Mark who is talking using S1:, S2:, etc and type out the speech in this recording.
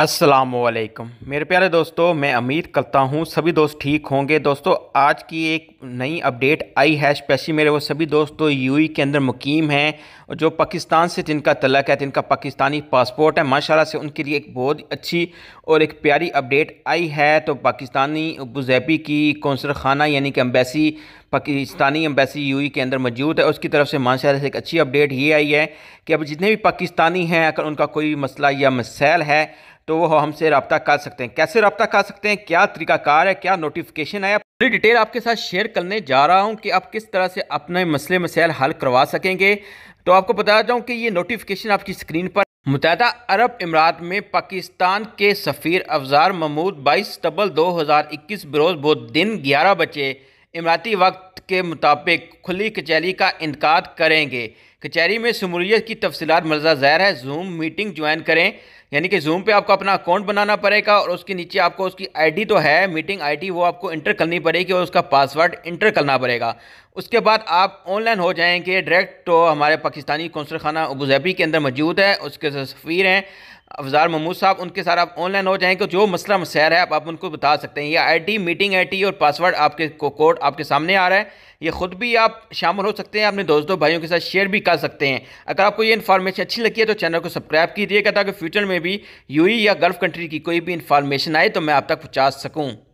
S1: असलकम मेरे प्यारे दोस्तों मैं उम्मीद करता हूँ सभी दोस्त ठीक होंगे दोस्तों आज की एक नई अपडेट आई है स्पेशली मेरे वो सभी दोस्तों यूई के अंदर मुकीम हैं जो पाकिस्तान से जिनका तलक है जिनका पाकिस्तानी पासपोर्ट है माशाल्लाह से उनके लिए एक बहुत अच्छी और एक प्यारी अपडेट आई है तो पाकिस्तानी बुज़ैबी की कौंसर खाना यानी कि अम्बेसी पाकिस्तानी एम्बेसी यू के अंदर मौजूद है उसकी तरफ से माशा से एक अच्छी अपडेट ये आई है कि अब जितने भी पाकिस्तानी हैं अगर उनका कोई मसला या मसैल है तो वो हमसे रबता कर सकते हैं कैसे रबता कर सकते हैं क्या तरीकाकार है क्या नोटिफिकेशन आया पूरी डिटेल आपके साथ शेयर करने जा रहा हूँ कि आप किस तरह से अपने मसले मसैल हल करवा सकेंगे तो आपको बता दूँ कि ये नोटिफिकेशन आपकी स्क्रीन पर मुतहदा अरब इमरात में पाकिस्तान के सफ़ीर अफजार महमूद बाईस सितंबर दो हज़ार इक्कीस बरोज़ वो दिन ग्यारह बजे इमराती वक्त के मुताबिक खुली कचहरी का इनका करेंगे कचहरी में शमूलियत की तफसीत मर्जा ज़ाहिर है जूम मीटिंग ज्वाइन करें यानी कि जूम पे आपको अपना अकाउंट बनाना पड़ेगा और उसके नीचे आपको उसकी आईडी तो है मीटिंग आईडी वो आपको इंटर करनी पड़ेगी और उसका पासवर्ड इंटर करना पड़ेगा उसके बाद आप ऑनलाइन हो जाएंगे डायरेक्ट तो हमारे पाकिस्तानी कौंसल खाना अबूजैबी के अंदर मौजूद है उसके तस्वीर हैं अफजार महमूद साहब उनके साथ आप ऑनलाइन हो जाएंगे जो मसला मसैर है आप, आप उनको बता सकते हैं ये आईडी मीटिंग आईडी और पासवर्ड आपके को कोड आपके सामने आ रहा है ये खुद भी आप शामिल हो सकते हैं अपने दोस्तों भाइयों के साथ शेयर भी कर सकते हैं अगर आपको ये इन्फॉर्मेशन अच्छी लगी है तो चैनल को सब्सक्राइब कीजिएगा ताकि फ्यूचर में भी यूई e या गल्फ कंट्री की कोई भी इन्फॉर्मेशन आए तो मैं आप तक पहुँचा सकूँ